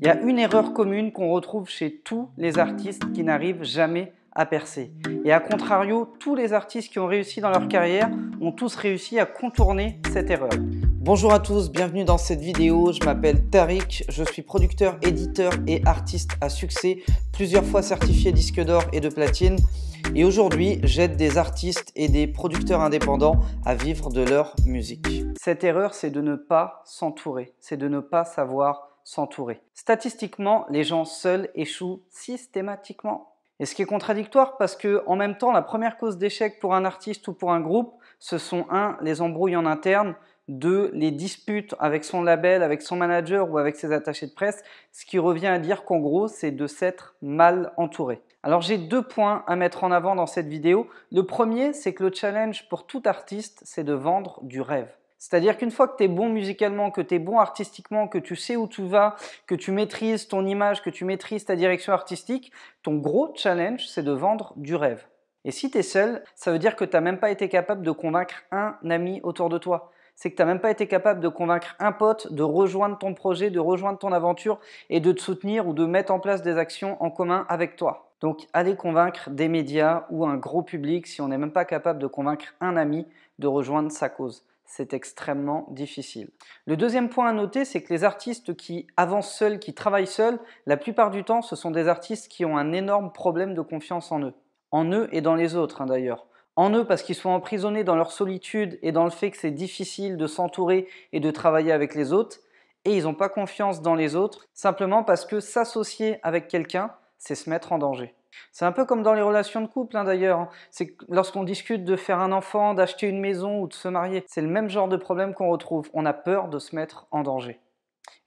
Il y a une erreur commune qu'on retrouve chez tous les artistes qui n'arrivent jamais à percer. Et à contrario, tous les artistes qui ont réussi dans leur carrière ont tous réussi à contourner cette erreur. Bonjour à tous, bienvenue dans cette vidéo. Je m'appelle Tariq, je suis producteur, éditeur et artiste à succès, plusieurs fois certifié disque d'or et de platine. Et aujourd'hui, j'aide des artistes et des producteurs indépendants à vivre de leur musique. Cette erreur, c'est de ne pas s'entourer, c'est de ne pas savoir s'entourer. Statistiquement, les gens seuls échouent systématiquement. Et ce qui est contradictoire parce que en même temps, la première cause d'échec pour un artiste ou pour un groupe, ce sont 1. les embrouilles en interne, 2. les disputes avec son label, avec son manager ou avec ses attachés de presse, ce qui revient à dire qu'en gros, c'est de s'être mal entouré. Alors j'ai deux points à mettre en avant dans cette vidéo. Le premier, c'est que le challenge pour tout artiste, c'est de vendre du rêve. C'est-à-dire qu'une fois que tu es bon musicalement, que tu es bon artistiquement, que tu sais où tu vas, que tu maîtrises ton image, que tu maîtrises ta direction artistique, ton gros challenge, c'est de vendre du rêve. Et si tu es seul, ça veut dire que tu n'as même pas été capable de convaincre un ami autour de toi. C'est que tu n'as même pas été capable de convaincre un pote de rejoindre ton projet, de rejoindre ton aventure et de te soutenir ou de mettre en place des actions en commun avec toi. Donc allez convaincre des médias ou un gros public si on n'est même pas capable de convaincre un ami de rejoindre sa cause c'est extrêmement difficile. Le deuxième point à noter, c'est que les artistes qui avancent seuls, qui travaillent seuls, la plupart du temps, ce sont des artistes qui ont un énorme problème de confiance en eux. En eux et dans les autres, hein, d'ailleurs. En eux parce qu'ils sont emprisonnés dans leur solitude et dans le fait que c'est difficile de s'entourer et de travailler avec les autres. Et ils n'ont pas confiance dans les autres, simplement parce que s'associer avec quelqu'un, c'est se mettre en danger. C'est un peu comme dans les relations de couple hein, d'ailleurs. Hein. C'est lorsqu'on discute de faire un enfant, d'acheter une maison ou de se marier. C'est le même genre de problème qu'on retrouve. On a peur de se mettre en danger.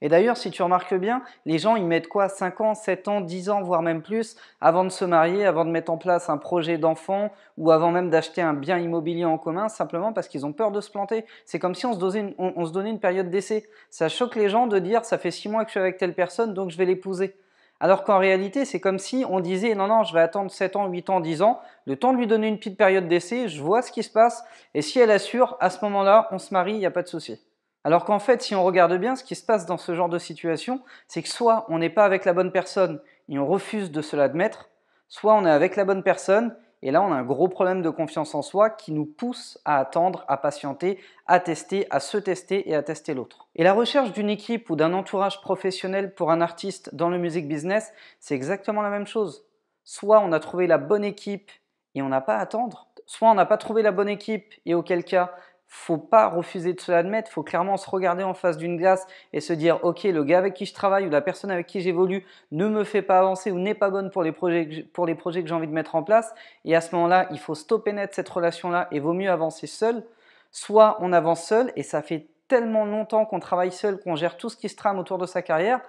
Et d'ailleurs, si tu remarques bien, les gens ils mettent quoi 5 ans, 7 ans, 10 ans, voire même plus, avant de se marier, avant de mettre en place un projet d'enfant ou avant même d'acheter un bien immobilier en commun, simplement parce qu'ils ont peur de se planter. C'est comme si on se, donnait une, on se donnait une période d'essai. Ça choque les gens de dire ça fait 6 mois que je suis avec telle personne, donc je vais l'épouser alors qu'en réalité, c'est comme si on disait non, non, je vais attendre 7 ans, 8 ans, 10 ans, le temps de lui donner une petite période d'essai, je vois ce qui se passe, et si elle assure, à ce moment-là, on se marie, il n'y a pas de souci. Alors qu'en fait, si on regarde bien, ce qui se passe dans ce genre de situation, c'est que soit on n'est pas avec la bonne personne et on refuse de se l'admettre, soit on est avec la bonne personne et là, on a un gros problème de confiance en soi qui nous pousse à attendre, à patienter, à tester, à se tester et à tester l'autre. Et la recherche d'une équipe ou d'un entourage professionnel pour un artiste dans le music business, c'est exactement la même chose. Soit on a trouvé la bonne équipe et on n'a pas à attendre, soit on n'a pas trouvé la bonne équipe et auquel cas faut pas refuser de se l'admettre, il faut clairement se regarder en face d'une glace et se dire ok le gars avec qui je travaille ou la personne avec qui j'évolue ne me fait pas avancer ou n'est pas bonne pour les projets pour les projets que j'ai envie de mettre en place et à ce moment-là il faut stopper net cette relation-là et vaut mieux avancer seul, soit on avance seul et ça fait tellement longtemps qu'on travaille seul, qu'on gère tout ce qui se trame autour de sa carrière,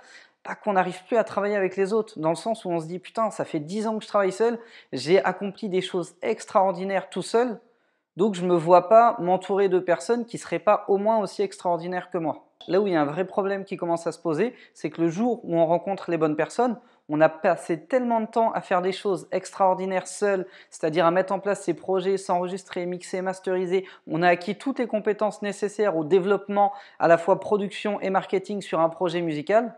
pas bah, qu'on n'arrive plus à travailler avec les autres, dans le sens où on se dit putain ça fait dix ans que je travaille seul, j'ai accompli des choses extraordinaires tout seul, donc je ne me vois pas m'entourer de personnes qui ne seraient pas au moins aussi extraordinaires que moi. Là où il y a un vrai problème qui commence à se poser, c'est que le jour où on rencontre les bonnes personnes, on a passé tellement de temps à faire des choses extraordinaires seules, c'est-à-dire à mettre en place ses projets, s'enregistrer, mixer, masteriser. On a acquis toutes les compétences nécessaires au développement, à la fois production et marketing sur un projet musical,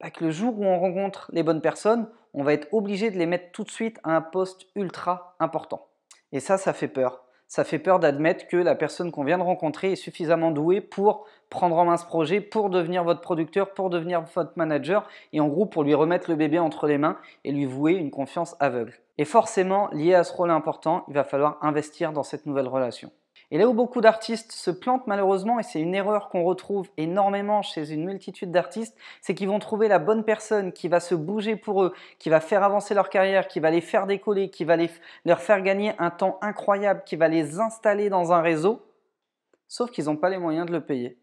bah, que le jour où on rencontre les bonnes personnes, on va être obligé de les mettre tout de suite à un poste ultra important. Et ça, ça fait peur ça fait peur d'admettre que la personne qu'on vient de rencontrer est suffisamment douée pour prendre en main ce projet, pour devenir votre producteur, pour devenir votre manager, et en gros pour lui remettre le bébé entre les mains et lui vouer une confiance aveugle. Et forcément, lié à ce rôle important, il va falloir investir dans cette nouvelle relation. Et là où beaucoup d'artistes se plantent malheureusement, et c'est une erreur qu'on retrouve énormément chez une multitude d'artistes, c'est qu'ils vont trouver la bonne personne qui va se bouger pour eux, qui va faire avancer leur carrière, qui va les faire décoller, qui va leur faire gagner un temps incroyable, qui va les installer dans un réseau, sauf qu'ils n'ont pas les moyens de le payer.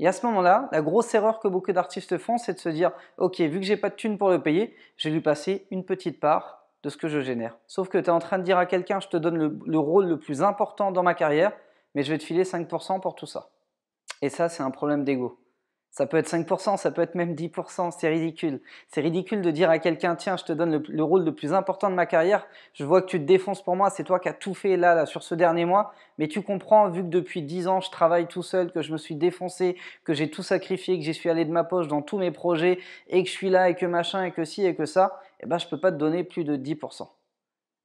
Et à ce moment-là, la grosse erreur que beaucoup d'artistes font, c'est de se dire, ok, vu que j'ai pas de thunes pour le payer, je vais lui passer une petite part de ce que je génère. Sauf que tu es en train de dire à quelqu'un, je te donne le, rôle le plus important dans ma carrière, mais je vais te filer 5% pour tout ça. Et ça, c'est un problème d'ego. Ça peut être 5%, ça peut être même 10%, c'est ridicule. C'est ridicule de dire à quelqu'un, tiens, je te donne le, rôle le plus important de ma carrière, je vois que tu te défonces pour moi, c'est toi qui as tout fait là, là, sur ce dernier mois, mais tu comprends, vu que depuis 10 ans, je travaille tout seul, que je me suis défoncé, que j'ai tout sacrifié, que j'y suis allé de ma poche dans tous mes projets, et que je suis là, et que machin, et que ci, et que ça, eh ben, je ne peux pas te donner plus de 10%.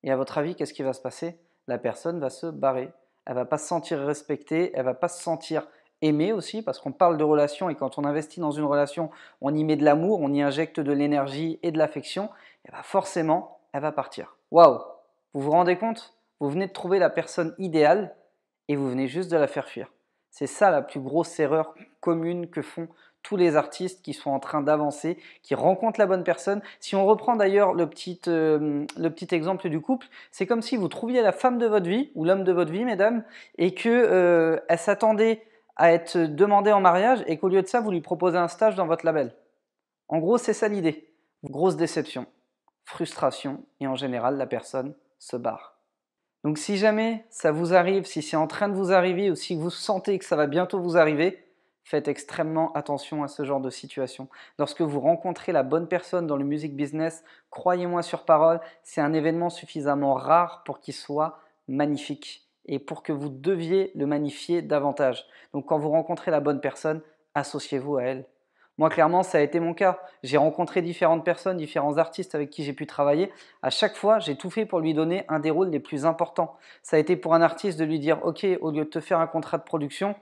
Et à votre avis, qu'est-ce qui va se passer La personne va se barrer. Elle va pas se sentir respectée, elle va pas se sentir aimée aussi, parce qu'on parle de relation et quand on investit dans une relation, on y met de l'amour, on y injecte de l'énergie et de l'affection, eh ben, forcément, elle va partir. Waouh Vous vous rendez compte Vous venez de trouver la personne idéale et vous venez juste de la faire fuir. C'est ça la plus grosse erreur commune que font tous les artistes qui sont en train d'avancer, qui rencontrent la bonne personne. Si on reprend d'ailleurs euh, le, petit, exemple du couple, c'est comme si vous trouviez la femme de votre vie ou l'homme de votre vie, mesdames, et que euh, elle s'attendait à être demandée en mariage et qu'au lieu de ça, vous lui proposez un stage dans votre label. En gros, c'est ça l'idée. Grosse déception, frustration et en général, la personne se barre. Donc si jamais ça vous arrive, si c'est en train de vous arriver ou si vous sentez que ça va bientôt vous arriver, Faites extrêmement attention à ce genre de situation. Lorsque vous rencontrez la bonne personne dans le music business, croyez-moi sur parole, c'est un événement suffisamment rare pour qu'il soit magnifique et pour que vous deviez le magnifier davantage. Donc quand vous rencontrez la bonne personne, associez-vous à elle. Moi, clairement, ça a été mon cas. J'ai rencontré différentes personnes, différents artistes avec qui j'ai pu travailler. À chaque fois, j'ai tout fait pour lui donner un des rôles les plus importants. Ça a été pour un artiste de lui dire Ok, au lieu de te faire un contrat de production,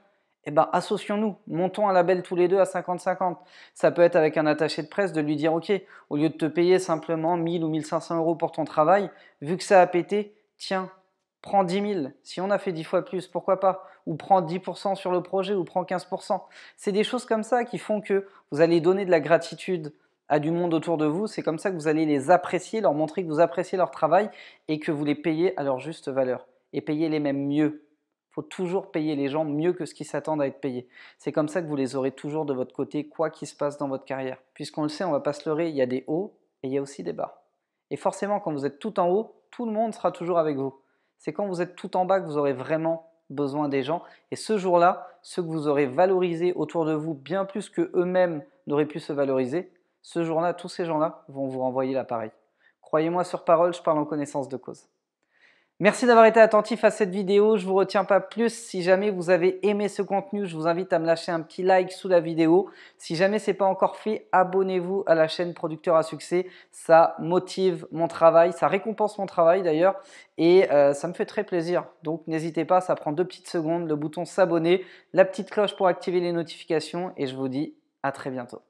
eh ben, associons-nous, montons un label tous les deux à 50-50. Ça peut être avec un attaché de presse de lui dire, ok, au lieu de te payer simplement 1000 ou 1500 euros pour ton travail, vu que ça a pété, tiens, prends 10 000. Si on a fait 10 fois plus, pourquoi pas Ou prends 10% sur le projet, ou prends 15%. C'est des choses comme ça qui font que vous allez donner de la gratitude à du monde autour de vous. C'est comme ça que vous allez les apprécier, leur montrer que vous appréciez leur travail et que vous les payez à leur juste valeur. Et payez les mêmes mieux faut toujours payer les gens mieux que ce qu'ils s'attendent à être payés. C'est comme ça que vous les aurez toujours de votre côté, quoi qu'il se passe dans votre carrière. Puisqu'on le sait, on va pas se leurrer, il y a des hauts et il y a aussi des bas. Et forcément, quand vous êtes tout en haut, tout le monde sera toujours avec vous. C'est quand vous êtes tout en bas que vous aurez vraiment besoin des gens. Et ce jour-là, ceux que vous aurez valorisés autour de vous bien plus que eux-mêmes n'auraient pu se valoriser, ce jour-là, tous ces gens-là vont vous renvoyer l'appareil. Croyez-moi sur parole, je parle en connaissance de cause. Merci d'avoir été attentif à cette vidéo, je vous retiens pas plus. Si jamais vous avez aimé ce contenu, je vous invite à me lâcher un petit like sous la vidéo. Si jamais c'est pas encore fait, abonnez-vous à la chaîne Producteur à succès. Ça motive mon travail, ça récompense mon travail d'ailleurs et euh, ça me fait très plaisir. Donc n'hésitez pas, ça prend deux petites secondes, le bouton s'abonner, la petite cloche pour activer les notifications et je vous dis à très bientôt.